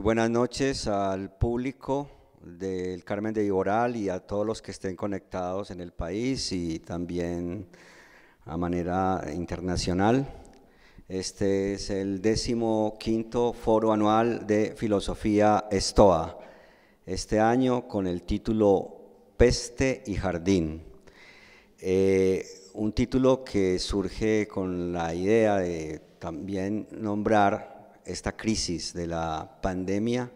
buenas noches al público del Carmen de Iboral y a todos los que estén conectados en el país y también a manera internacional. Este es el décimo quinto foro anual de filosofía estoa, este año con el título Peste y Jardín. Eh, un título que surge con la idea de también nombrar esta crisis de la pandemia,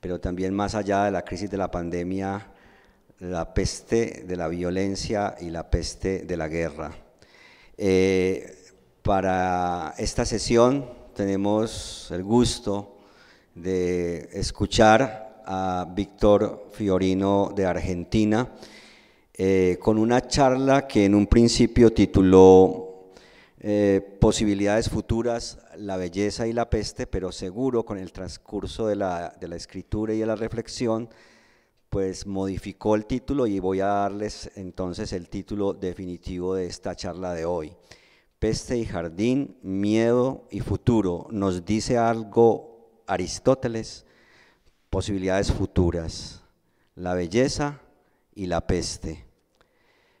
pero también más allá de la crisis de la pandemia, la peste de la violencia y la peste de la guerra. Eh, para esta sesión tenemos el gusto de escuchar a Víctor Fiorino de Argentina eh, con una charla que en un principio tituló eh, posibilidades futuras, la belleza y la peste, pero seguro con el transcurso de la, de la escritura y de la reflexión, pues modificó el título y voy a darles entonces el título definitivo de esta charla de hoy. Peste y jardín, miedo y futuro. ¿Nos dice algo Aristóteles? Posibilidades futuras, la belleza y la peste.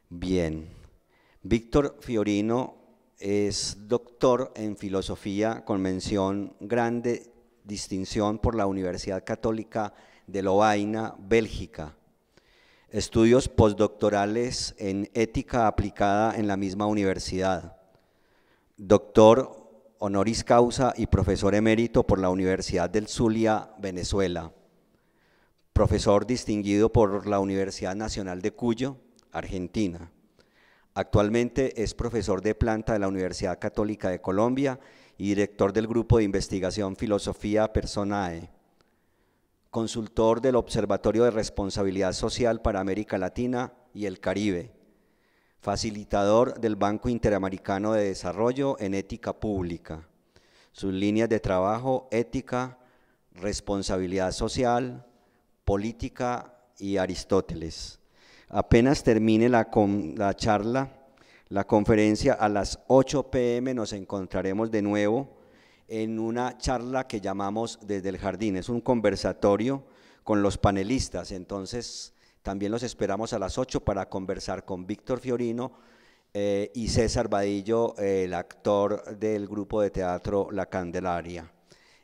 Bien, Víctor Fiorino es doctor en filosofía con mención grande distinción por la Universidad Católica de Lovaina, Bélgica. Estudios postdoctorales en ética aplicada en la misma universidad. Doctor honoris causa y profesor emérito por la Universidad del Zulia, Venezuela. Profesor distinguido por la Universidad Nacional de Cuyo, Argentina Actualmente es profesor de planta de la Universidad Católica de Colombia y director del grupo de investigación Filosofía Personae, consultor del Observatorio de Responsabilidad Social para América Latina y el Caribe, facilitador del Banco Interamericano de Desarrollo en Ética Pública. Sus líneas de trabajo, ética, responsabilidad social, política y Aristóteles. Apenas termine la, la charla, la conferencia, a las 8 pm nos encontraremos de nuevo en una charla que llamamos Desde el Jardín. Es un conversatorio con los panelistas, entonces también los esperamos a las 8 para conversar con Víctor Fiorino eh, y César Vadillo, el actor del grupo de teatro La Candelaria.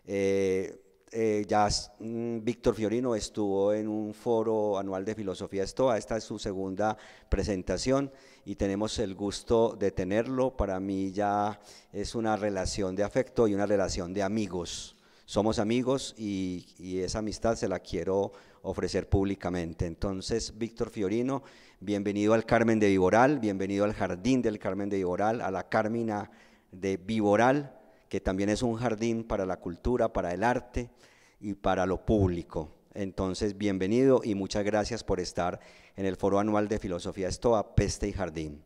Eh, eh, ya mm, Víctor Fiorino estuvo en un foro anual de filosofía estoa, esta es su segunda presentación y tenemos el gusto de tenerlo, para mí ya es una relación de afecto y una relación de amigos, somos amigos y, y esa amistad se la quiero ofrecer públicamente. Entonces, Víctor Fiorino, bienvenido al Carmen de Viboral, bienvenido al Jardín del Carmen de Viboral, a la Carmina de Viboral, que también es un jardín para la cultura, para el arte y para lo público. Entonces, bienvenido y muchas gracias por estar en el foro anual de Filosofía Estoa, Peste y Jardín.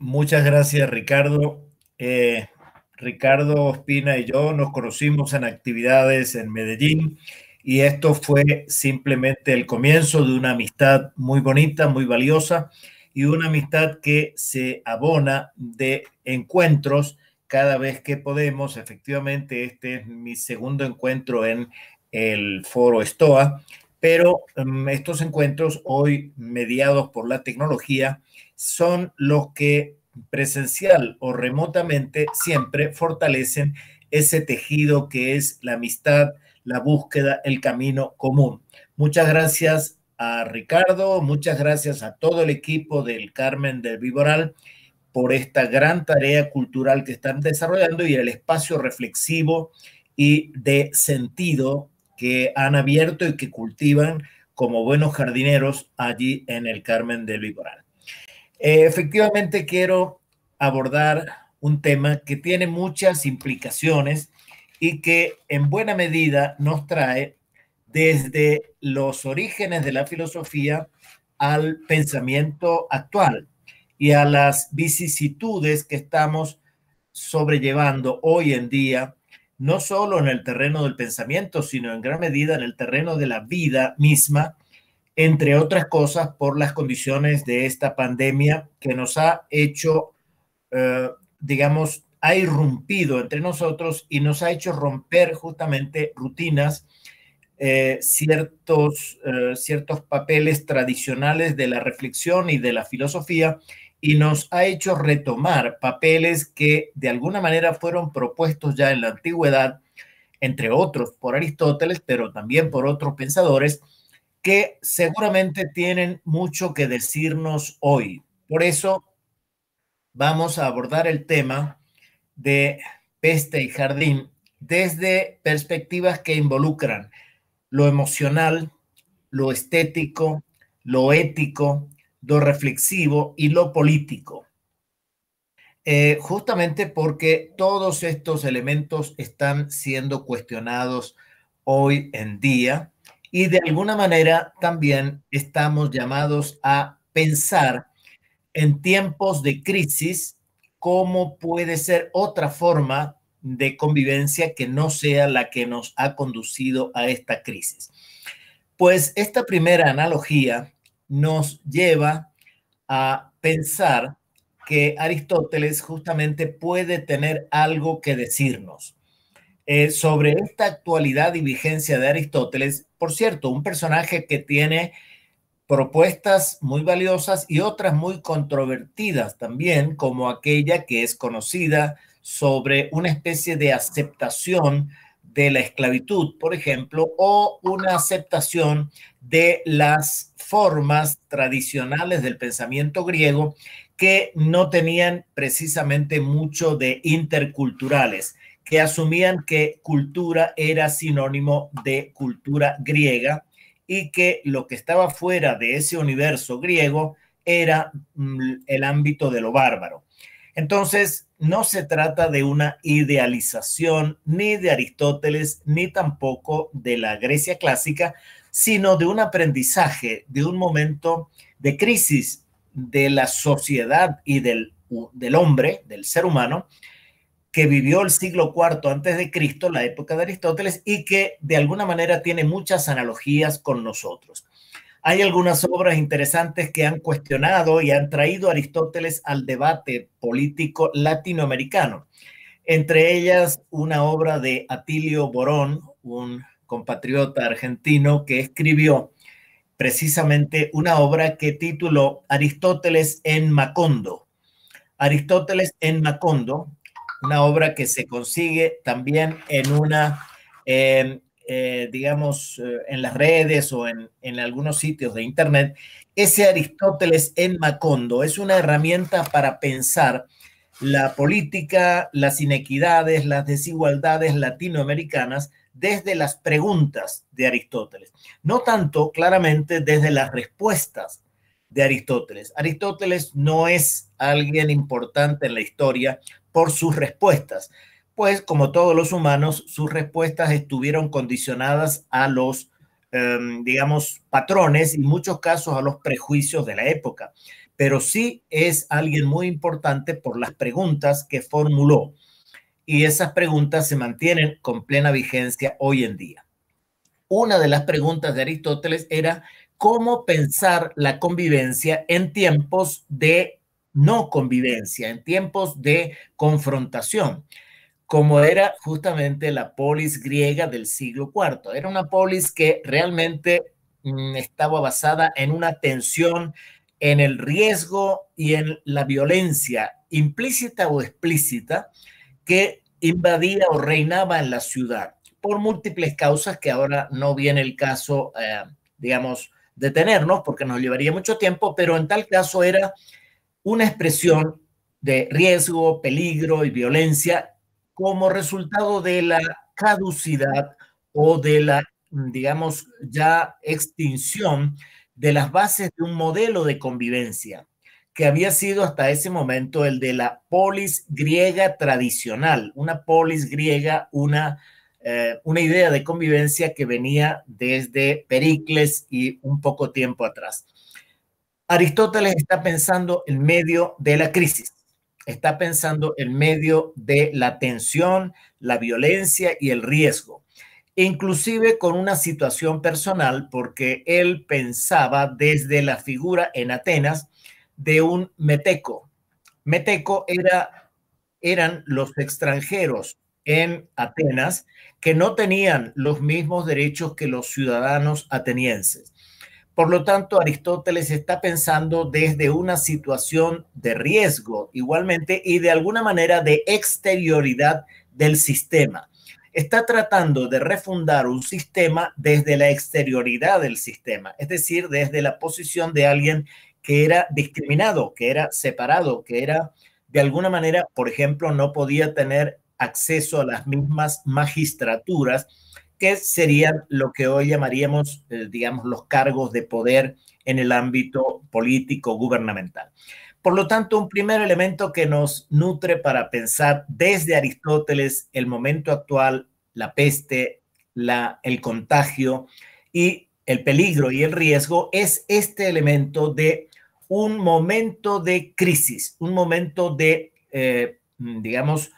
Muchas gracias, Ricardo. Eh, Ricardo Ospina y yo nos conocimos en actividades en Medellín y esto fue simplemente el comienzo de una amistad muy bonita, muy valiosa y una amistad que se abona de encuentros cada vez que podemos. Efectivamente, este es mi segundo encuentro en el foro STOA, pero mm, estos encuentros hoy mediados por la tecnología son los que presencial o remotamente siempre fortalecen ese tejido que es la amistad, la búsqueda, el camino común. Muchas gracias a Ricardo, muchas gracias a todo el equipo del Carmen del Viboral por esta gran tarea cultural que están desarrollando y el espacio reflexivo y de sentido que han abierto y que cultivan como buenos jardineros allí en el Carmen del Viboral. Eh, efectivamente, quiero abordar un tema que tiene muchas implicaciones y que en buena medida nos trae desde los orígenes de la filosofía al pensamiento actual, y a las vicisitudes que estamos sobrellevando hoy en día, no solo en el terreno del pensamiento, sino en gran medida en el terreno de la vida misma, entre otras cosas por las condiciones de esta pandemia que nos ha hecho, eh, digamos, ha irrumpido entre nosotros y nos ha hecho romper justamente rutinas, eh, ciertos, eh, ciertos papeles tradicionales de la reflexión y de la filosofía y nos ha hecho retomar papeles que de alguna manera fueron propuestos ya en la antigüedad, entre otros por Aristóteles, pero también por otros pensadores, que seguramente tienen mucho que decirnos hoy. Por eso vamos a abordar el tema de peste y jardín desde perspectivas que involucran lo emocional, lo estético, lo ético, lo reflexivo y lo político. Eh, justamente porque todos estos elementos están siendo cuestionados hoy en día y de alguna manera también estamos llamados a pensar en tiempos de crisis cómo puede ser otra forma de convivencia que no sea la que nos ha conducido a esta crisis. Pues esta primera analogía nos lleva a pensar que Aristóteles justamente puede tener algo que decirnos. Eh, sobre esta actualidad y vigencia de Aristóteles, por cierto, un personaje que tiene propuestas muy valiosas y otras muy controvertidas también, como aquella que es conocida sobre una especie de aceptación de la esclavitud, por ejemplo, o una aceptación de las formas tradicionales del pensamiento griego que no tenían precisamente mucho de interculturales, que asumían que cultura era sinónimo de cultura griega y que lo que estaba fuera de ese universo griego era mm, el ámbito de lo bárbaro. Entonces, no se trata de una idealización ni de Aristóteles, ni tampoco de la Grecia clásica, sino de un aprendizaje, de un momento de crisis de la sociedad y del, del hombre, del ser humano, que vivió el siglo IV antes de Cristo, la época de Aristóteles, y que de alguna manera tiene muchas analogías con nosotros. Hay algunas obras interesantes que han cuestionado y han traído a Aristóteles al debate político latinoamericano. Entre ellas, una obra de Atilio Borón, un compatriota argentino, que escribió precisamente una obra que tituló Aristóteles en Macondo. Aristóteles en Macondo, una obra que se consigue también en una, em, eh, digamos, eh, en las redes o en algunos sitios de Internet. Ese Aristóteles en Macondo es una herramienta para pensar la política, las inequidades, las desigualdades latinoamericanas desde las preguntas de Aristóteles, no tanto claramente desde las respuestas de Aristóteles. Aristóteles no es alguien importante en la historia por sus respuestas, pues como todos los humanos, sus respuestas estuvieron condicionadas a los, em, digamos, patrones y en muchos casos a los prejuicios de la época. Pero sí es alguien muy importante por las preguntas que formuló y esas preguntas se mantienen con plena vigencia hoy en día. Una de las preguntas de Aristóteles era cómo pensar la convivencia en tiempos de no convivencia, en tiempos de confrontación, como era justamente la polis griega del siglo IV. Era una polis que realmente mm, estaba basada en una tensión, en el riesgo y en la violencia implícita o explícita, que invadía o reinaba en la ciudad por múltiples causas que ahora no viene el caso, eh, digamos, detenernos porque nos llevaría mucho tiempo, pero en tal caso era una expresión de riesgo, peligro y violencia como resultado de la caducidad o de la, digamos, ya extinción de las bases de un modelo de convivencia que había sido hasta ese momento el de la polis griega tradicional, una polis griega, una, eh, una idea de convivencia que venía desde Pericles y un poco tiempo atrás. Aristóteles está pensando en medio de la crisis, está pensando en medio de la tensión, la violencia y el riesgo, inclusive con una situación personal, porque él pensaba desde la figura en Atenas, de un meteco. Meteco era, eran los extranjeros en Atenas que no tenían los mismos derechos que los ciudadanos atenienses. Por lo tanto, Aristóteles está pensando desde una situación de riesgo igualmente y de alguna manera de exterioridad del sistema. Está tratando de refundar un sistema desde la exterioridad del sistema, es decir, desde la posición de alguien que era discriminado, que era separado, que era de alguna manera, por ejemplo, no podía tener acceso a las mismas magistraturas que serían lo que hoy llamaríamos, eh, digamos, los cargos de poder en el ámbito político gubernamental. Por lo tanto, un primer elemento que nos nutre para pensar desde Aristóteles el momento actual, la peste, la, el contagio y el peligro y el riesgo es este elemento de un momento de crisis, un momento de, eh, digamos,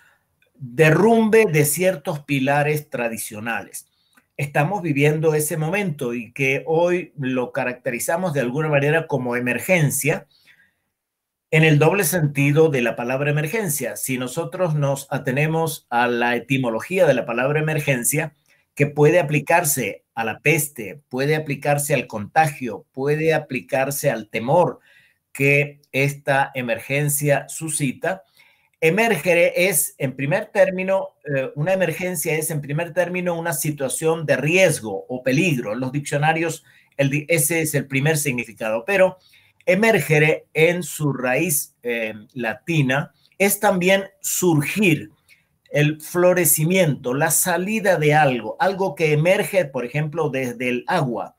derrumbe de ciertos pilares tradicionales. Estamos viviendo ese momento y que hoy lo caracterizamos de alguna manera como emergencia, en el doble sentido de la palabra emergencia. Si nosotros nos atenemos a la etimología de la palabra emergencia, que puede aplicarse a la peste, puede aplicarse al contagio, puede aplicarse al temor, que esta emergencia suscita. Emergere es, en primer término, eh, una emergencia es, en primer término, una situación de riesgo o peligro. En los diccionarios, ese es el primer significado, pero emergere en su raíz eh, latina es también surgir, el florecimiento, la salida de algo, algo que emerge, por ejemplo, desde el agua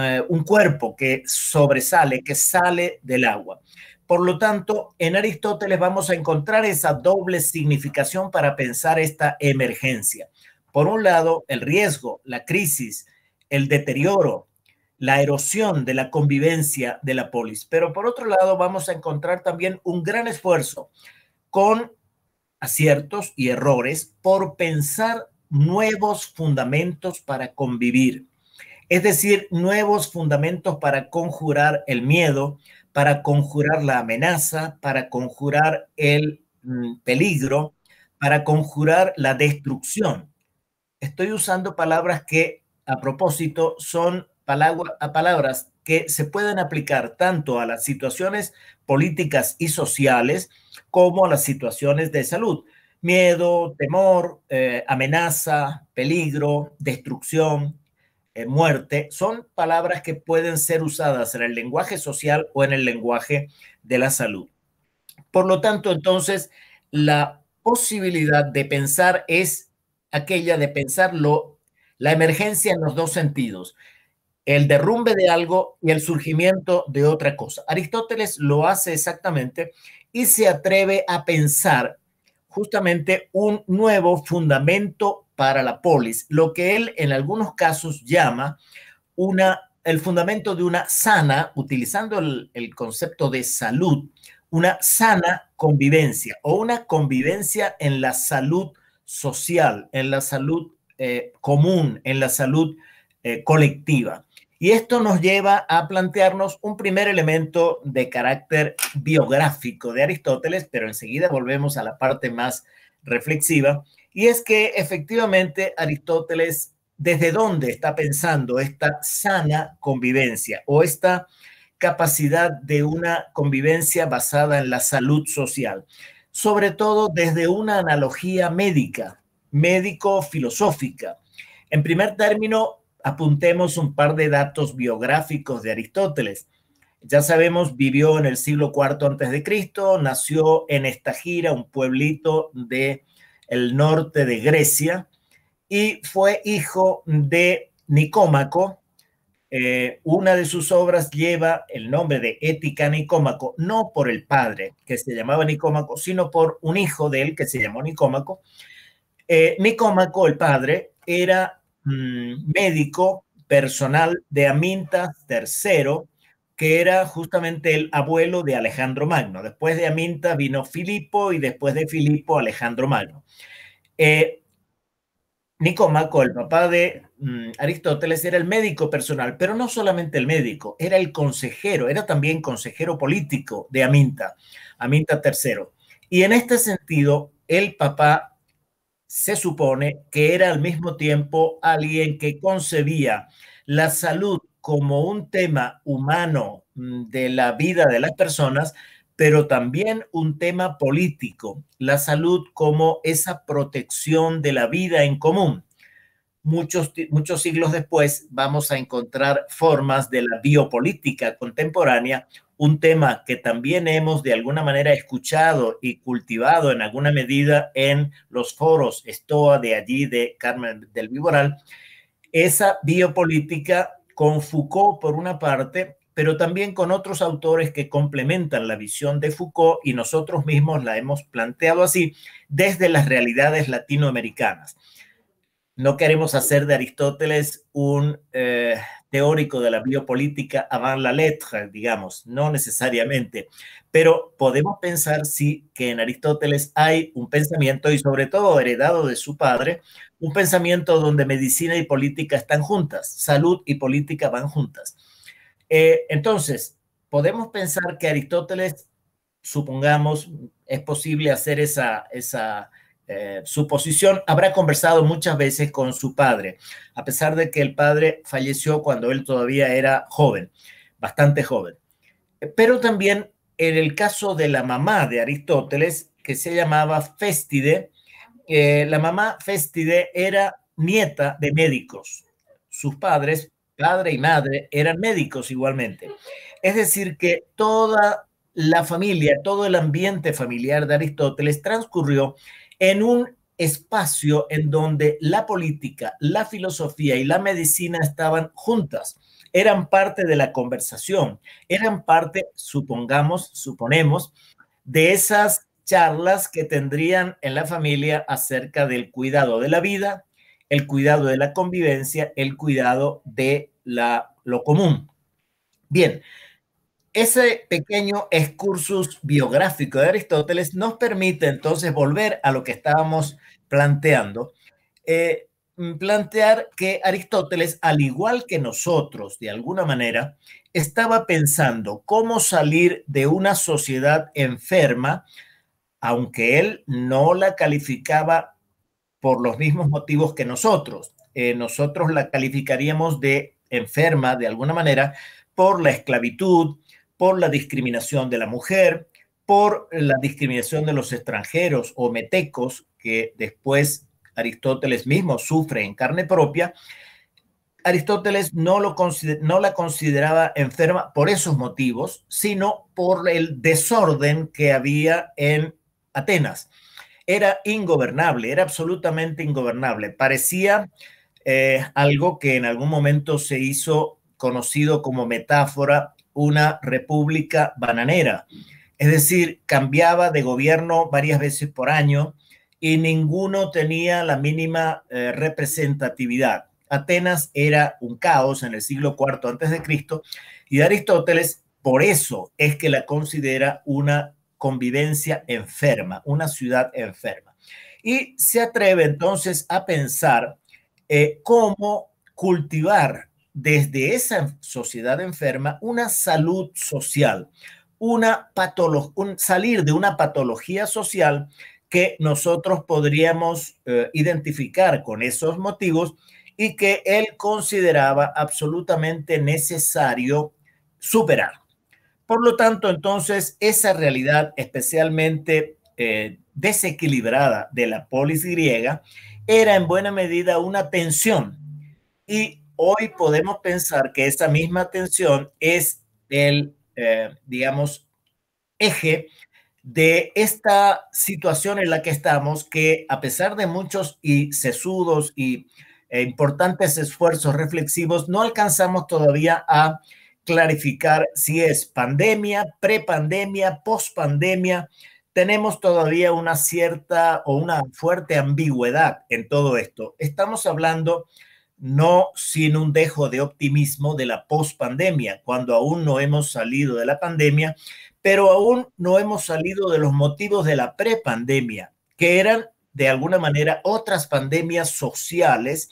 eh, un cuerpo que sobresale, que sale del agua. Por lo tanto, en Aristóteles vamos a encontrar esa doble significación para pensar esta emergencia. Por un lado, el riesgo, la crisis, el deterioro, la erosión de la convivencia de la polis. Pero por otro lado, vamos a encontrar también un gran esfuerzo con aciertos y errores por pensar nuevos fundamentos para convivir es decir, nuevos fundamentos para conjurar el miedo, para conjurar la amenaza, para conjurar el mm, peligro, para conjurar la destrucción. Estoy usando palabras que, a propósito, son palabras que se pueden aplicar tanto a las situaciones políticas y sociales como a las situaciones de salud. Miedo, temor, eh, amenaza, peligro, destrucción, eh, muerte, son palabras que pueden ser usadas en el lenguaje social o en el lenguaje de la salud. Por lo tanto, entonces, la posibilidad de pensar es aquella de pensar la emergencia en los dos sentidos, el derrumbe de algo y el surgimiento de otra cosa. Aristóteles lo hace exactamente y se atreve a pensar justamente un nuevo fundamento para la polis, lo que él en algunos casos llama el fundamento de una sana, utilizando el, concepto de salud, una sana convivencia o una convivencia en la salud social, en la salud eh, común, en la salud eh, colectiva. Y esto nos lleva a plantearnos un primer elemento de carácter biográfico de Aristóteles, pero enseguida volvemos a la parte más reflexiva, y es que efectivamente Aristóteles, ¿desde dónde está pensando esta sana convivencia o esta capacidad de una convivencia basada en la salud social? Sobre todo desde una analogía médica, médico-filosófica. En primer término, apuntemos un par de datos biográficos de Aristóteles. Ya sabemos, vivió en el siglo IV antes de Cristo, nació en Estagira, un pueblito de el norte de Grecia, y fue hijo de Nicómaco. Eh, una de sus obras lleva el nombre de Ética Nicómaco, no por el padre que se llamaba Nicómaco, sino por un hijo de él que se llamó Nicómaco. Eh, Nicómaco, el padre, era mm, médico personal de Aminta III, que era justamente el abuelo de Alejandro Magno. Después de Aminta vino Filipo y después de Filipo Alejandro Magno. Eh, el papá de mm, Aristóteles, era el médico personal, pero no solamente el médico, era el consejero, era también consejero político de Aminta, Aminta III. Y en este sentido, el papá se supone que era al mismo tiempo alguien que concebía la salud como un tema humano mm, de la vida de las personas, pero también un tema político, la salud como esa protección de la vida en común. Muchos, muchos siglos después vamos a encontrar formas de la biopolítica contemporánea, un tema que también hemos de alguna manera escuchado y cultivado en alguna medida en los foros, estoa de allí de Carmen del Viboral, esa biopolítica con Foucault por una parte, pero también con otros autores que complementan la visión de Foucault y nosotros mismos la hemos planteado así desde las realidades latinoamericanas. No queremos hacer de Aristóteles un... Eh, teórico de la biopolítica avant la letra, digamos, no necesariamente, pero podemos pensar sí que en Aristóteles hay un pensamiento y sobre todo heredado de su padre, un pensamiento donde medicina y política están juntas, salud y política van juntas. Eh, entonces, podemos pensar que Aristóteles, supongamos, es posible hacer esa, esa eh, su posición, habrá conversado muchas veces con su padre, a pesar de que el padre falleció cuando él todavía era joven, bastante joven. Pero también en el caso de la mamá de Aristóteles, que se llamaba Féstide, eh, la mamá Féstide era nieta de médicos. Sus padres, padre y madre, eran médicos igualmente. Es decir, que toda la familia, todo el ambiente familiar de Aristóteles transcurrió en un espacio en donde la política, la filosofía y la medicina estaban juntas, eran parte de la conversación, eran parte, supongamos, suponemos, de esas charlas que tendrían en la familia acerca del cuidado de la vida, el cuidado de la convivencia, el cuidado de la, lo común. Bien, ese pequeño excursus biográfico de Aristóteles nos permite entonces volver a lo que estábamos planteando, eh, mm, plantear que Aristóteles, al igual que nosotros, de alguna manera, estaba pensando cómo salir de una sociedad enferma, aunque él no la calificaba por los mismos motivos que nosotros. Eh, nosotros la calificaríamos de enferma, de alguna manera, por la esclavitud, por la discriminación de la mujer, por la discriminación de los extranjeros o metecos, que después Aristóteles mismo sufre en carne propia, Aristóteles no, lo no la consideraba enferma por esos motivos, sino por el desorden que había en Atenas. Era ingobernable, era absolutamente ingobernable. Parecía eh, algo que en algún momento se hizo conocido como metáfora una república bananera. Es decir, cambiaba de gobierno varias veces por año y ninguno tenía la mínima eh, representatividad. Atenas era un caos en el siglo IV antes de Cristo y Aristóteles por eso es que la considera una convivencia enferma, una ciudad enferma. Y se atreve entonces a pensar eh, cómo cultivar desde esa sociedad enferma una salud social, una un salir de una patología social que nosotros podríamos eh, identificar con esos motivos y que él consideraba absolutamente necesario superar. Por lo tanto, entonces, esa realidad especialmente eh, desequilibrada de la polis griega era en buena medida una tensión y Hoy podemos pensar que esa misma atención es el, eh, digamos, eje de esta situación en la que estamos, que a pesar de muchos y sesudos y eh, importantes esfuerzos reflexivos, no alcanzamos todavía a clarificar si es pandemia, prepandemia, pospandemia. Tenemos todavía una cierta o una fuerte ambigüedad en todo esto. Estamos hablando no sin un dejo de optimismo de la pospandemia, cuando aún no hemos salido de la pandemia, pero aún no hemos salido de los motivos de la prepandemia, que eran de alguna manera otras pandemias sociales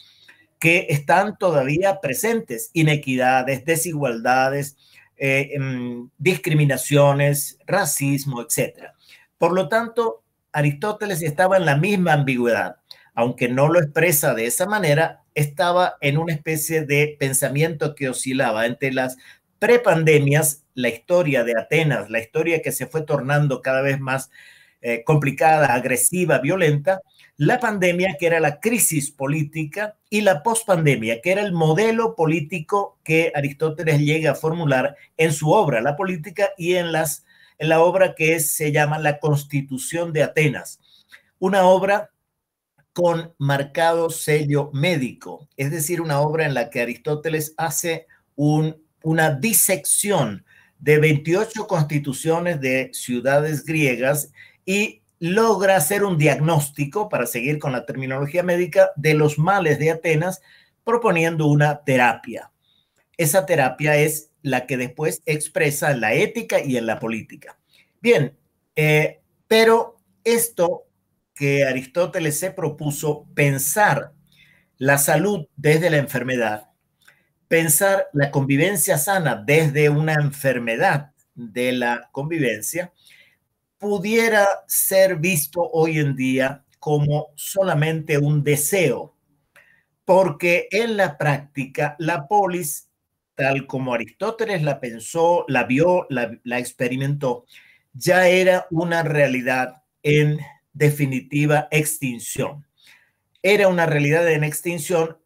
que están todavía presentes, inequidades, desigualdades, eh, em, discriminaciones, racismo, etc. Por lo tanto, Aristóteles estaba en la misma ambigüedad, aunque no lo expresa de esa manera, estaba en una especie de pensamiento que oscilaba entre las prepandemias, la historia de Atenas, la historia que se fue tornando cada vez más eh, complicada, agresiva, violenta, la pandemia, que era la crisis política, y la pospandemia, que era el modelo político que Aristóteles llega a formular en su obra, La Política, y en, las, en la obra que se llama La Constitución de Atenas. Una obra con marcado sello médico, es decir, una obra en la que Aristóteles hace una disección de 28 constituciones de ciudades griegas y logra hacer un diagnóstico, para seguir con la terminología médica, de los males de Atenas, proponiendo una terapia. Esa terapia es la que después expresa en la ética y en la política. Bien, eh, pero esto que Aristóteles se propuso pensar la salud desde la enfermedad, pensar la convivencia sana desde una enfermedad de la convivencia, pudiera ser visto hoy en día como solamente un deseo, porque en la práctica la polis, tal como Aristóteles la pensó, la vio, la, experimentó, ya era una realidad en definitiva extinción. Era una realidad en extinción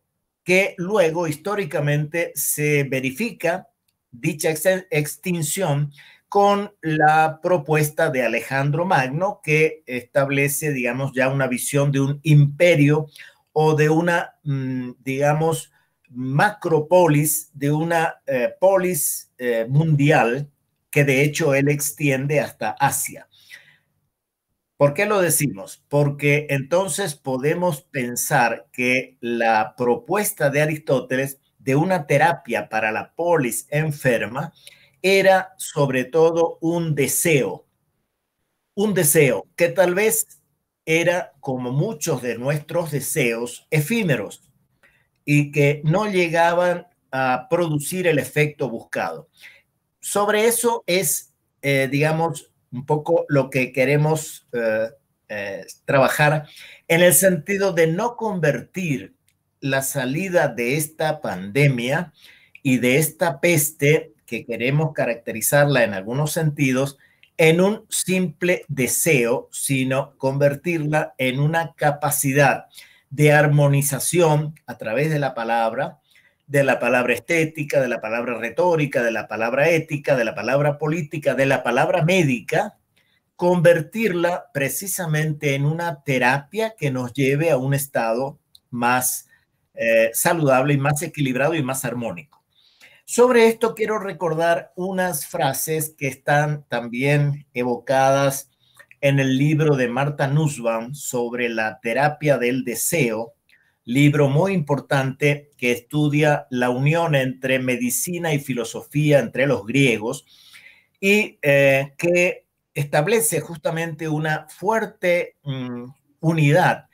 que luego históricamente se verifica dicha extinción con la propuesta de Alejandro Magno que establece, digamos, ya una visión de un imperio o de una, mm, digamos, macropolis, de una eh, polis eh, mundial que de hecho él extiende hasta Asia. ¿Por qué lo decimos? Porque entonces podemos pensar que la propuesta de Aristóteles de una terapia para la polis enferma era sobre todo un deseo, un deseo que tal vez era como muchos de nuestros deseos efímeros y que no llegaban a producir el efecto buscado. Sobre eso es, eh, digamos, un poco lo que queremos eh, eh, trabajar en el sentido de no convertir la salida de esta pandemia y de esta peste que queremos caracterizarla en algunos sentidos en un simple deseo, sino convertirla en una capacidad de armonización a través de la palabra, de la palabra estética, de la palabra retórica, de la palabra ética, de la palabra política, de la palabra médica, convertirla precisamente en una terapia que nos lleve a un estado más eh, saludable y más equilibrado y más armónico. Sobre esto quiero recordar unas frases que están también evocadas en el libro de Marta Nussbaum sobre la terapia del deseo, libro muy importante que estudia la unión entre medicina y filosofía entre los griegos y eh, que establece justamente una fuerte mm, unidad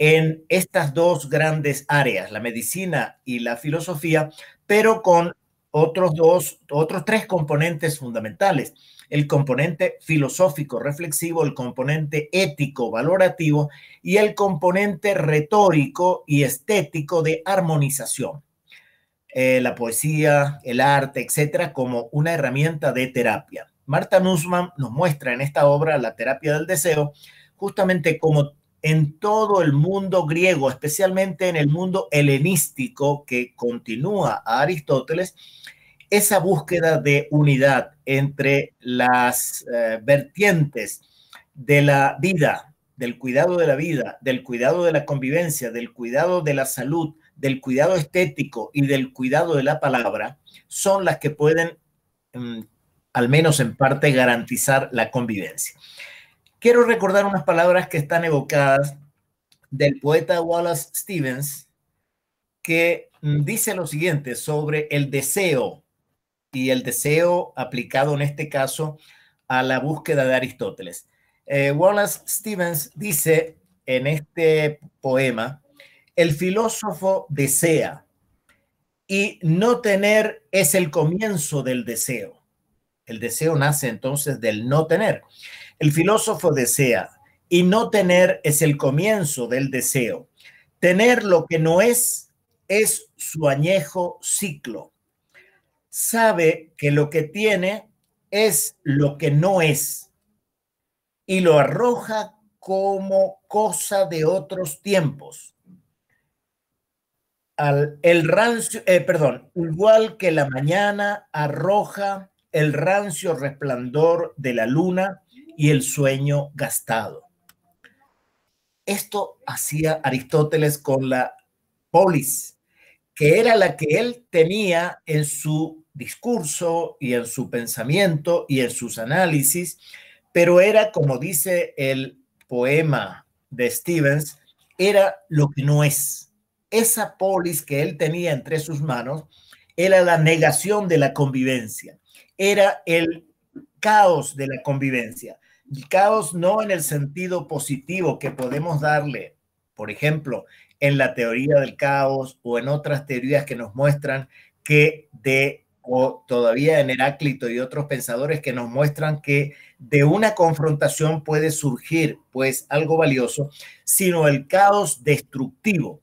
en estas dos grandes áreas, la medicina y la filosofía, pero con otros dos, otros tres componentes fundamentales el componente filosófico, reflexivo, el componente ético, valorativo y el componente retórico y estético de armonización. Eh, la poesía, el arte, etcétera, como una herramienta de terapia. Marta Nussmann nos muestra en esta obra, La terapia del deseo, justamente como en todo el mundo griego, especialmente en el mundo helenístico que continúa a Aristóteles, esa búsqueda de unidad entre las eh, vertientes de la vida, del cuidado de la vida, del cuidado de la convivencia, del cuidado de la salud, del cuidado estético y del cuidado de la palabra, son las que pueden, mm, al menos en parte, garantizar la convivencia. Quiero recordar unas palabras que están evocadas del poeta Wallace Stevens, que mm, dice lo siguiente sobre el deseo y el deseo aplicado en este caso a la búsqueda de Aristóteles. Eh, Wallace Stevens dice en este poema, el filósofo desea y no tener es el comienzo del deseo. El deseo nace entonces del no tener. El filósofo desea y no tener es el comienzo del deseo. Tener lo que no es es su añejo ciclo sabe que lo que tiene es lo que no es y lo arroja como cosa de otros tiempos. Al, el rancio, eh, perdón, igual que la mañana arroja el rancio resplandor de la luna y el sueño gastado. Esto hacía Aristóteles con la polis, que era la que él tenía en su discurso y en su pensamiento y en sus análisis, pero era, como dice el poema de Stevens, era lo que no es. Esa polis que él tenía entre sus manos era la negación de la convivencia, era el caos de la convivencia. El caos no en el sentido positivo que podemos darle, por ejemplo, en la teoría del caos o en otras teorías que nos muestran que de o todavía en Heráclito y otros pensadores que nos muestran que de una confrontación puede surgir pues algo valioso, sino el caos destructivo,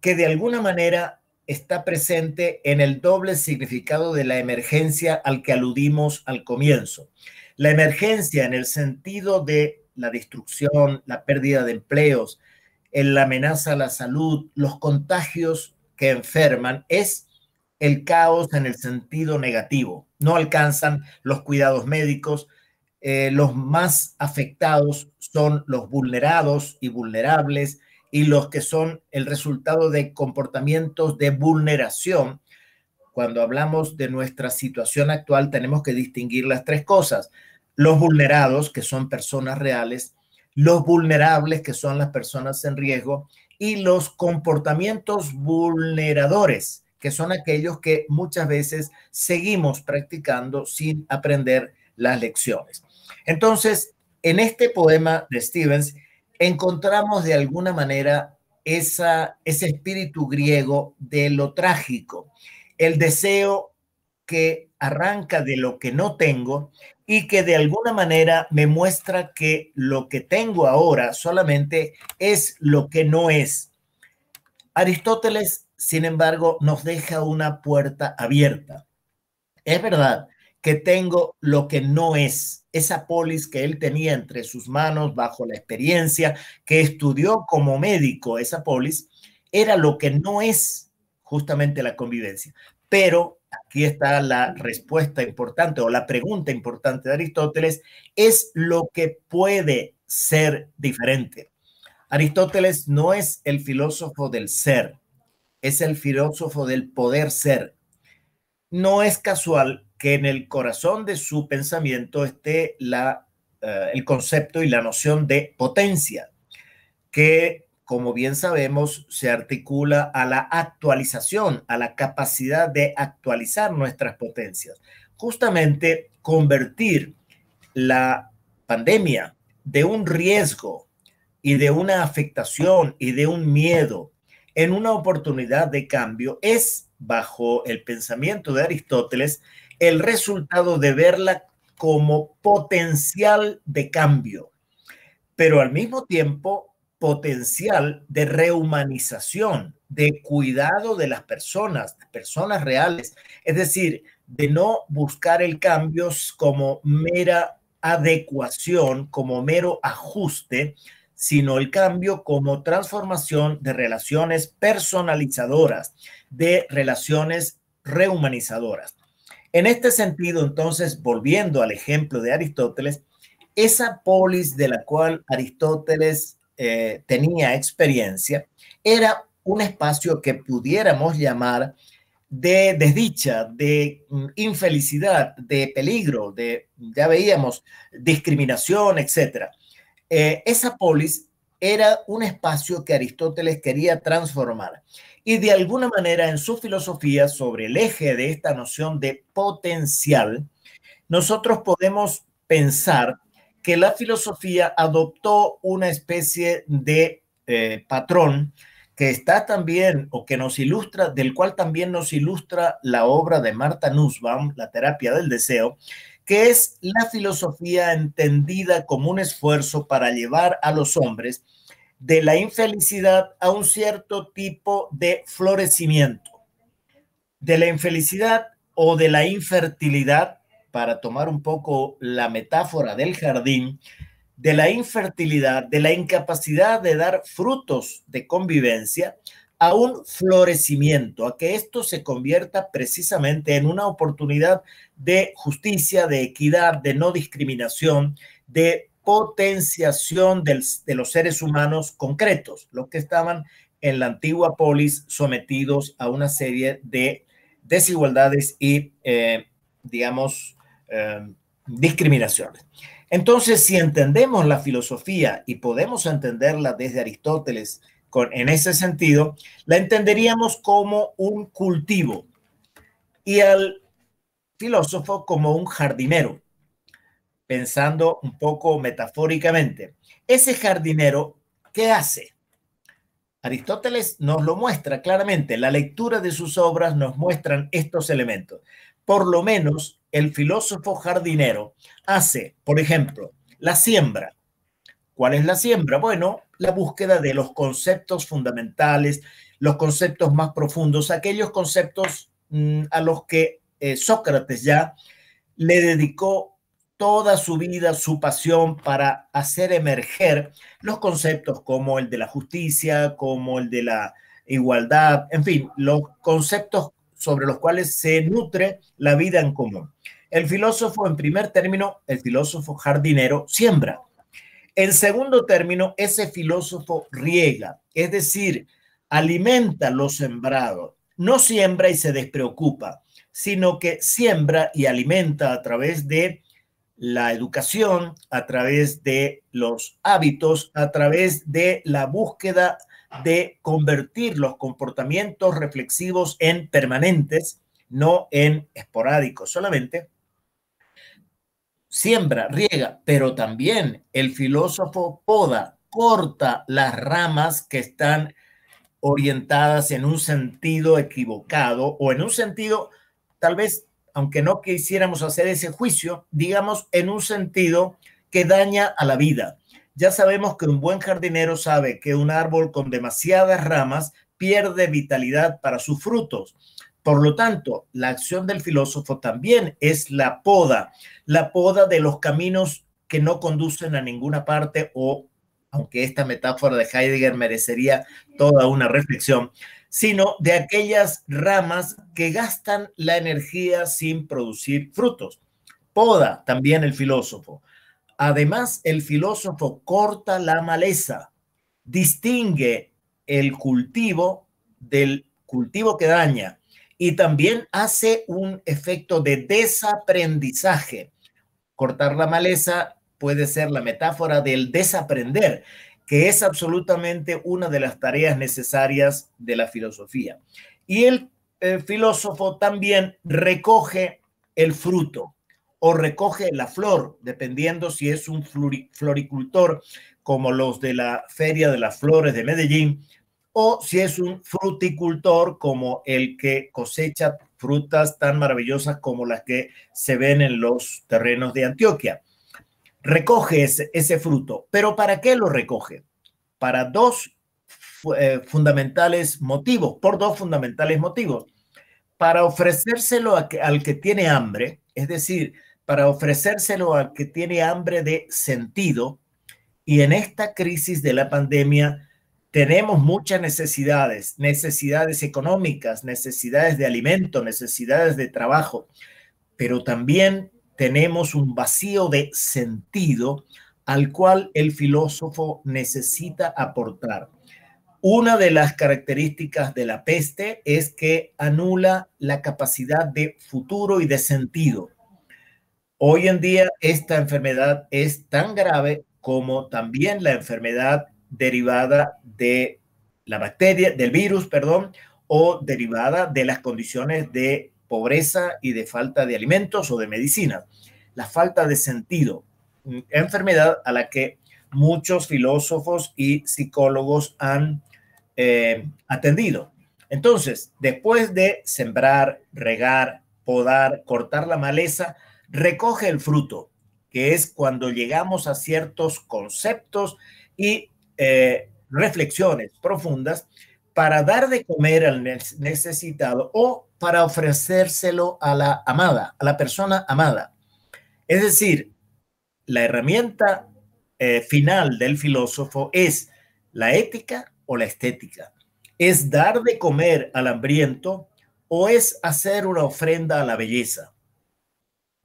que de alguna manera está presente en el doble significado de la emergencia al que aludimos al comienzo. La emergencia en el sentido de la destrucción, la pérdida de empleos, en la amenaza a la salud, los contagios que enferman, es el caos en el sentido negativo. No alcanzan los cuidados médicos. Eh, los más afectados son los vulnerados y vulnerables y los que son el resultado de comportamientos de vulneración. Cuando hablamos de nuestra situación actual, tenemos que distinguir las tres cosas. Los vulnerados, que son personas reales, los vulnerables, que son las personas en riesgo, y los comportamientos vulneradores, que son aquellos que muchas veces seguimos practicando sin aprender las lecciones. Entonces, en este poema de Stevens encontramos de alguna manera esa, ese espíritu griego de lo trágico, el deseo que arranca de lo que no tengo y que de alguna manera me muestra que lo que tengo ahora solamente es lo que no es. Aristóteles sin embargo, nos deja una puerta abierta. Es verdad que tengo lo que no es, esa polis que él tenía entre sus manos bajo la experiencia que estudió como médico, esa polis, era lo que no es justamente la convivencia. Pero aquí está la respuesta importante o la pregunta importante de Aristóteles, es lo que puede ser diferente. Aristóteles no es el filósofo del ser, es el filósofo del poder ser. No es casual que en el corazón de su pensamiento esté la, eh, el concepto y la noción de potencia, que como bien sabemos se articula a la actualización, a la capacidad de actualizar nuestras potencias. Justamente convertir la pandemia de un riesgo y de una afectación y de un miedo en una oportunidad de cambio es, bajo el pensamiento de Aristóteles, el resultado de verla como potencial de cambio, pero al mismo tiempo potencial de rehumanización, de cuidado de las personas, de personas reales, es decir, de no buscar el cambio como mera adecuación, como mero ajuste, sino el cambio como transformación de relaciones personalizadoras, de relaciones rehumanizadoras. En este sentido, entonces, volviendo al ejemplo de Aristóteles, esa polis de la cual Aristóteles eh, tenía experiencia era un espacio que pudiéramos llamar de desdicha, de mm, infelicidad, de peligro, de, ya veíamos, discriminación, etcétera. Eh, esa polis era un espacio que Aristóteles quería transformar y de alguna manera en su filosofía sobre el eje de esta noción de potencial, nosotros podemos pensar que la filosofía adoptó una especie de eh, patrón que está también o que nos ilustra, del cual también nos ilustra la obra de Marta Nussbaum, La terapia del deseo, que es la filosofía entendida como un esfuerzo para llevar a los hombres de la infelicidad a un cierto tipo de florecimiento. De la infelicidad o de la infertilidad, para tomar un poco la metáfora del jardín, de la infertilidad, de la incapacidad de dar frutos de convivencia a un florecimiento, a que esto se convierta precisamente en una oportunidad de justicia, de equidad, de no discriminación, de potenciación de los seres humanos concretos, los que estaban en la antigua polis sometidos a una serie de desigualdades y, eh, digamos, eh, discriminaciones. Entonces, si entendemos la filosofía y podemos entenderla desde Aristóteles, en ese sentido, la entenderíamos como un cultivo y al filósofo como un jardinero, pensando un poco metafóricamente. Ese jardinero, ¿qué hace? Aristóteles nos lo muestra claramente, la lectura de sus obras nos muestran estos elementos. Por lo menos el filósofo jardinero hace, por ejemplo, la siembra, ¿Cuál es la siembra? Bueno, la búsqueda de los conceptos fundamentales, los conceptos más profundos, aquellos conceptos mm, a los que eh, Sócrates ya le dedicó toda su vida, su pasión para hacer emerger los conceptos como el de la justicia, como el de la igualdad, en fin, los conceptos sobre los cuales se nutre la vida en común. El filósofo, en primer término, el filósofo jardinero siembra. En segundo término, ese filósofo riega, es decir, alimenta lo sembrado, no siembra y se despreocupa, sino que siembra y alimenta a través de la educación, a través de los hábitos, a través de la búsqueda de convertir los comportamientos reflexivos en permanentes, no en esporádicos solamente, siembra, riega, pero también el filósofo poda, corta las ramas que están orientadas en un sentido equivocado o en un sentido, tal vez, aunque no quisiéramos hacer ese juicio, digamos, en un sentido que daña a la vida. Ya sabemos que un buen jardinero sabe que un árbol con demasiadas ramas pierde vitalidad para sus frutos. Por lo tanto, la acción del filósofo también es la poda, la poda de los caminos que no conducen a ninguna parte o, aunque esta metáfora de Heidegger merecería toda una reflexión, sino de aquellas ramas que gastan la energía sin producir frutos. Poda también el filósofo. Además, el filósofo corta la maleza, distingue el cultivo del cultivo que daña y también hace un efecto de desaprendizaje Cortar la maleza puede ser la metáfora del desaprender, que es absolutamente una de las tareas necesarias de la filosofía. Y el, eh, filósofo también recoge el fruto o recoge la flor, dependiendo si es un floricultor como los de la Feria de las Flores de Medellín, o si es un fruticultor como el que cosecha frutas tan maravillosas como las que se ven en los terrenos de Antioquia. Recoge ese, fruto, pero ¿para qué lo recoge? Para dos eh, fundamentales motivos, por dos fundamentales motivos. Para ofrecérselo al que tiene hambre, es decir, para ofrecérselo al que tiene hambre de sentido, y en esta crisis de la pandemia, tenemos muchas necesidades, necesidades económicas, necesidades de alimento, necesidades de trabajo, pero también tenemos un vacío de sentido al cual el filósofo necesita aportar. Una de las características de la peste es que anula la capacidad de futuro y de sentido. Hoy en día esta enfermedad es tan grave como también la enfermedad derivada de la bacteria, del virus, perdón, o derivada de las condiciones de pobreza y de falta de alimentos o de medicina. La falta de sentido, mm, enfermedad a la que muchos filósofos y psicólogos han eh, atendido. Entonces, después de sembrar, regar, podar, cortar la maleza, recoge el fruto, que es cuando llegamos a ciertos conceptos y eh, reflexiones profundas para dar de comer al necesitado o para ofrecérselo a la amada, a la persona amada. Es decir, la herramienta eh, final del filósofo es la ética o la estética. Es dar de comer al hambriento o es hacer una ofrenda a la belleza.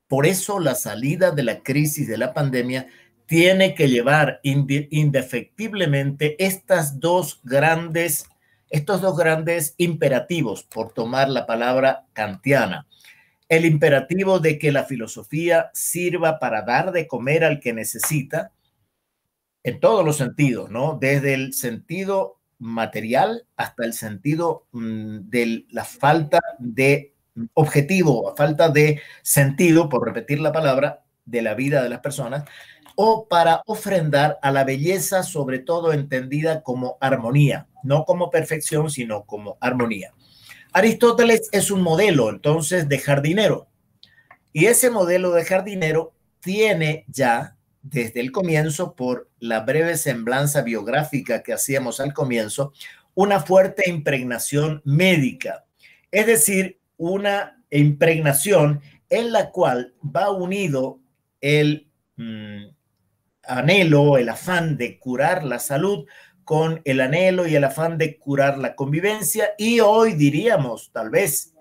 Por eso la salida de la crisis de la pandemia tiene que llevar indefectiblemente estas dos grandes, estos dos grandes imperativos, por tomar la palabra kantiana. El imperativo de que la filosofía sirva para dar de comer al que necesita, en todos los sentidos, ¿no? Desde el sentido material hasta el sentido mm, de la falta de objetivo, falta de sentido, por repetir la palabra, de la vida de las personas, o para ofrendar a la belleza, sobre todo entendida como armonía, no como perfección, sino como armonía. Aristóteles es un modelo, entonces, de jardinero. Y ese modelo de jardinero tiene ya, desde el comienzo, por la breve semblanza biográfica que hacíamos al comienzo, una fuerte impregnación médica, es decir, una impregnación en la cual va unido el, mm, anhelo, el afán de curar la salud con el anhelo y el afán de curar la convivencia y hoy diríamos, tal vez,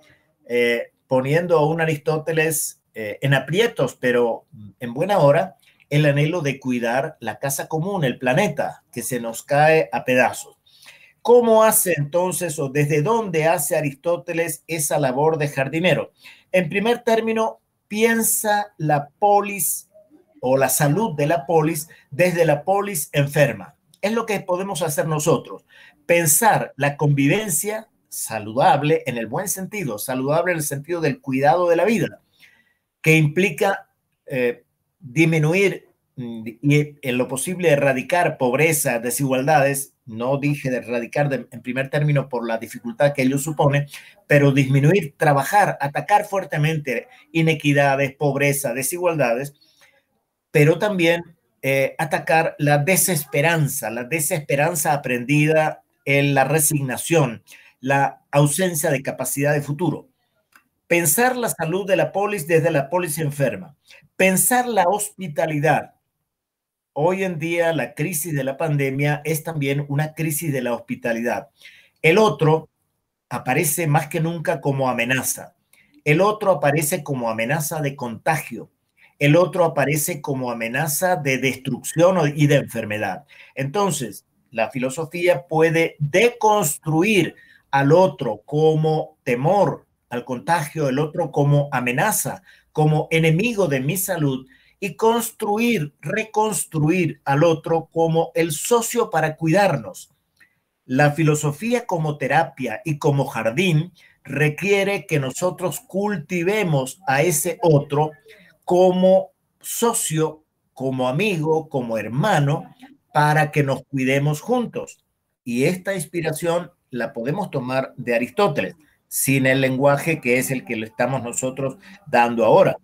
eh, poniendo a un Aristóteles eh, en aprietos, pero en buena hora, el anhelo de cuidar la casa común, el planeta, que se nos cae a pedazos. ¿Cómo hace entonces o desde dónde hace Aristóteles esa labor de jardinero? En primer término, piensa la polis o la salud de la polis desde la polis enferma. Es lo que podemos hacer nosotros, pensar la convivencia saludable en el buen sentido, saludable en el sentido del cuidado de la vida, que implica eh, disminuir mm, y en lo posible erradicar pobreza, desigualdades, no dije erradicar en primer término por la dificultad que ello supone, pero disminuir, trabajar, atacar fuertemente inequidades, pobreza, desigualdades, pero también eh, atacar la desesperanza, la desesperanza aprendida en la resignación, la ausencia de capacidad de futuro. Pensar la salud de la polis desde la polis enferma. Pensar la hospitalidad. Hoy en día la crisis de la pandemia es también una crisis de la hospitalidad. El otro aparece más que nunca como amenaza. El otro aparece como amenaza de contagio el otro aparece como amenaza de destrucción y de enfermedad. Entonces, la filosofía puede deconstruir al otro como temor al contagio, el otro como amenaza, como enemigo de mi salud y construir, reconstruir al otro como el socio para cuidarnos. La filosofía como terapia y como jardín requiere que nosotros cultivemos a ese otro como socio, como amigo, como hermano, para que nos cuidemos juntos. Y esta inspiración la podemos tomar de Aristóteles, sin el lenguaje que es el que le estamos nosotros dando ahora.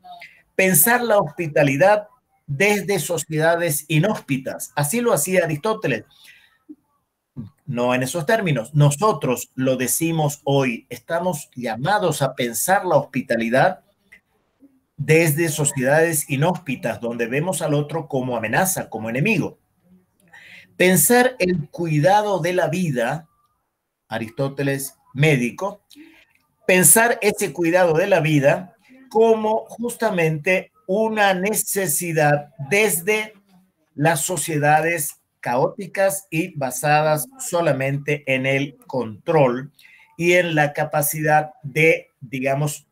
Pensar la hospitalidad desde sociedades inhóspitas. Así lo hacía Aristóteles. No en esos términos. Nosotros lo decimos hoy. Estamos llamados a pensar la hospitalidad desde sociedades inhóspitas, donde vemos al otro como amenaza, como enemigo. Pensar el cuidado de la vida, Aristóteles médico, pensar ese cuidado de la vida como justamente una necesidad desde las sociedades caóticas y basadas solamente en el control y en la capacidad de, digamos,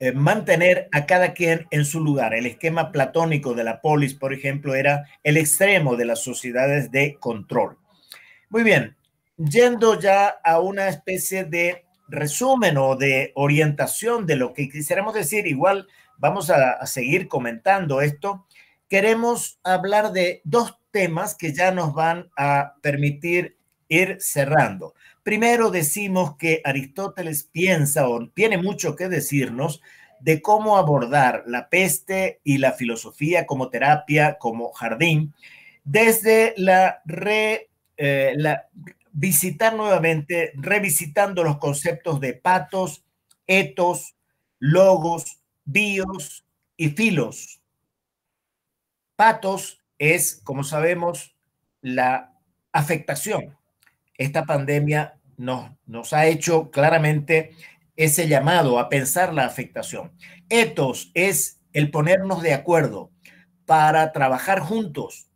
eh, mantener a cada quien en su lugar. El esquema platónico de la polis, por ejemplo, era el extremo de las sociedades de control. Muy bien, yendo ya a una especie de resumen o de orientación de lo que quisiéramos decir, igual vamos a, a seguir comentando esto, queremos hablar de dos temas que ya nos van a permitir ir cerrando. Primero decimos que Aristóteles piensa o tiene mucho que decirnos de cómo abordar la peste y la filosofía como terapia, como jardín, desde la, eh, la visitar nuevamente, revisitando los conceptos de patos, etos, logos, bios y filos. Patos es, como sabemos, la afectación esta pandemia nos, nos ha hecho claramente ese llamado a pensar la afectación. Etos es el ponernos de acuerdo para trabajar juntos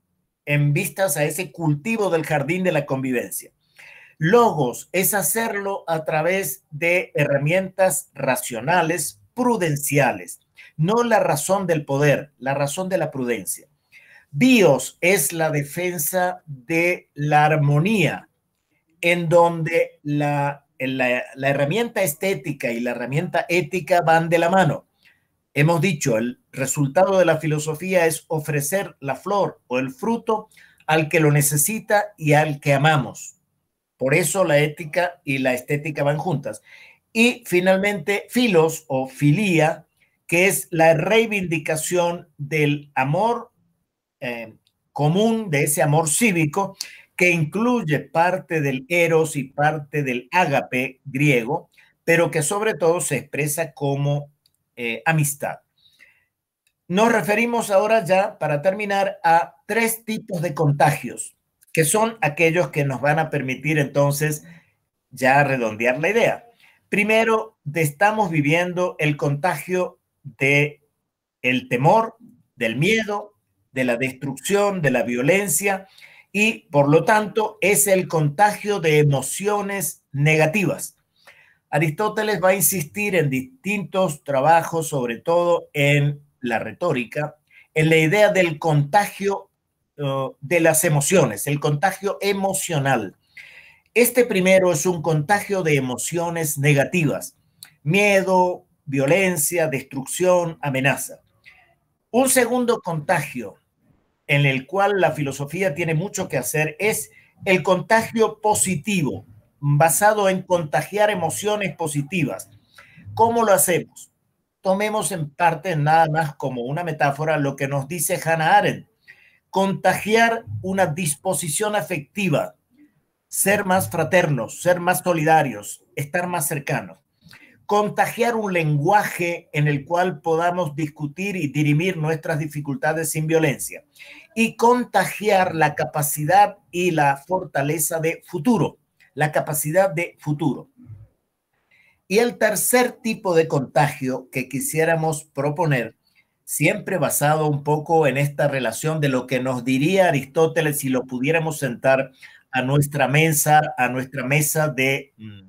en vistas a ese cultivo del jardín de la convivencia. Logos es hacerlo a través de herramientas racionales, prudenciales, no la razón del poder, la razón de la prudencia. Bios es la defensa de la armonía, en donde la, herramienta estética y la herramienta ética van de la mano. Hemos dicho, el resultado de la filosofía es ofrecer la flor o el fruto al que lo necesita y al que amamos. Por eso la ética y la estética van juntas. Y finalmente, filos o filía, que es la reivindicación del amor eh, común, de ese amor cívico, que incluye parte del eros y parte del ágape griego, pero que sobre todo se expresa como eh, amistad. Nos referimos ahora ya, para terminar, a tres tipos de contagios, que son aquellos que nos van a permitir entonces ya redondear la idea. Primero, estamos viviendo el contagio de el temor, del miedo, de la destrucción, de la violencia, y por lo tanto es el contagio de emociones negativas. Aristóteles va a insistir en distintos trabajos, sobre todo en la retórica, en la idea del contagio eh, de las emociones, el contagio emocional. Este primero es un contagio de emociones negativas, miedo, violencia, destrucción, amenaza. Un segundo contagio en el cual la filosofía tiene mucho que hacer es el contagio positivo, basado en contagiar emociones positivas. ¿Cómo lo hacemos? Tomemos en parte nada más como una metáfora lo que nos dice Hannah Arendt. Contagiar una disposición afectiva, ser más fraternos, ser más solidarios, estar más cercanos contagiar un lenguaje en el cual podamos discutir y dirimir nuestras dificultades sin violencia y contagiar la capacidad y la fortaleza de futuro, la capacidad de futuro. Y el tercer tipo de contagio que quisiéramos proponer, siempre basado un poco en esta relación de lo que nos diría Aristóteles si lo pudiéramos sentar a nuestra mesa, a nuestra mesa de mm,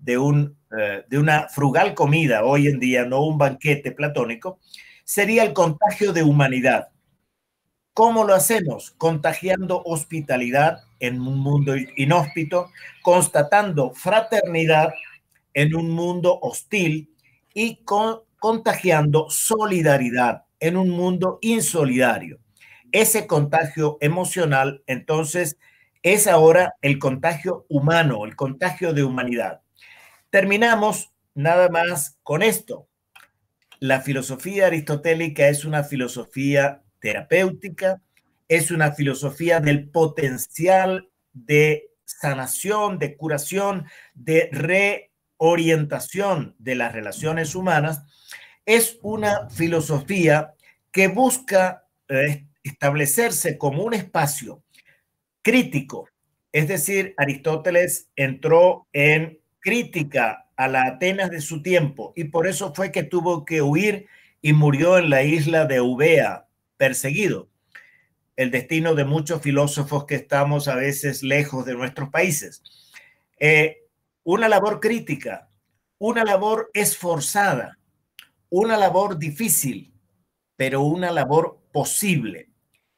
de, un, eh, de una frugal comida hoy en día, no un banquete platónico, sería el contagio de humanidad. ¿Cómo lo hacemos? Contagiando hospitalidad en un mundo inhóspito, constatando fraternidad en un mundo hostil y contagiando solidaridad en un mundo insolidario. Ese contagio emocional, entonces, es ahora el contagio humano, el contagio de humanidad. Terminamos nada más con esto. La filosofía aristotélica es una filosofía terapéutica, es una filosofía del potencial de sanación, de curación, de reorientación de las relaciones humanas. Es una filosofía que busca eh, establecerse como un espacio crítico. Es decir, Aristóteles entró en crítica a la Atenas de su tiempo y por eso fue que tuvo que huir y murió en la isla de Ubea, perseguido. El destino de muchos filósofos que estamos a veces lejos de nuestros países. Eh, una labor crítica, una labor esforzada, una labor difícil, pero una labor posible.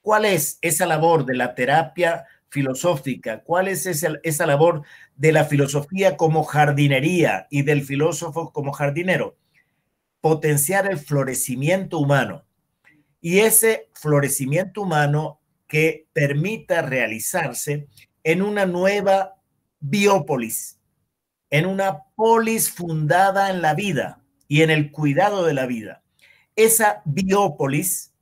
¿Cuál es esa labor de la terapia filosófica? ¿Cuál es esa, esa labor de la filosofía como jardinería y del filósofo como jardinero, potenciar el florecimiento humano. Y ese florecimiento humano que permita realizarse en una nueva biópolis, en una polis fundada en la vida y en el cuidado de la vida. Esa biópolis,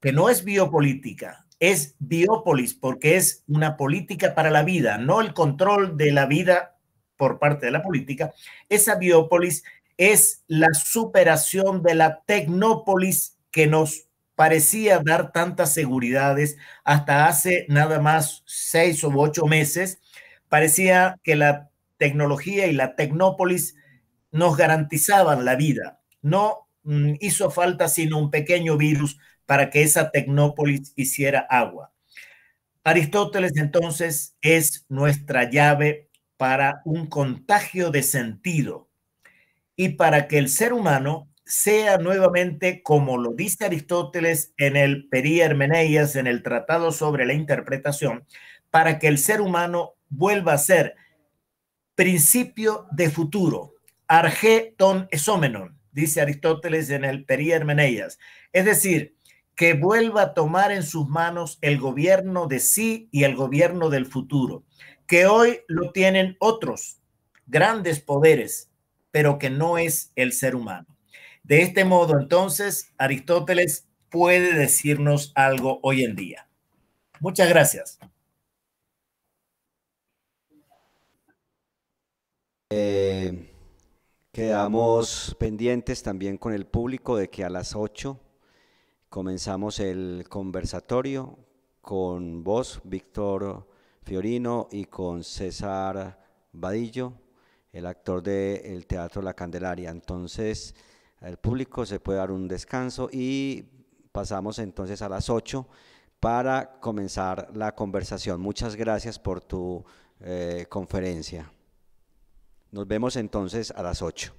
que no es biopolítica, es biópolis, porque es una política para la vida, no el control de la vida por parte de la política. Esa biópolis es la superación de la tecnópolis que nos parecía dar tantas seguridades hasta hace nada más seis o ocho meses. Parecía que la tecnología y la tecnópolis nos garantizaban la vida. No mm, hizo falta sino un pequeño virus para que esa Tecnópolis hiciera agua. Aristóteles entonces es nuestra llave para un contagio de sentido y para que el ser humano sea nuevamente, como lo dice Aristóteles en el Peri Hermeneias, en el Tratado sobre la Interpretación, para que el ser humano vuelva a ser principio de futuro, arge ton esomenon, dice Aristóteles en el Peri Hermeneias. Es decir, que vuelva a tomar en sus manos el gobierno de sí y el gobierno del futuro, que hoy lo tienen otros grandes poderes, pero que no es el ser humano. De este modo, entonces, Aristóteles puede decirnos algo hoy en día. Muchas gracias. Eh, quedamos pendientes también con el público de que a las 8 Comenzamos el conversatorio con vos, Víctor Fiorino, y con César Vadillo, el actor del Teatro La Candelaria. Entonces, el público se puede dar un descanso y pasamos entonces a las 8 para comenzar la conversación. Muchas gracias por tu eh, conferencia. Nos vemos entonces a las 8.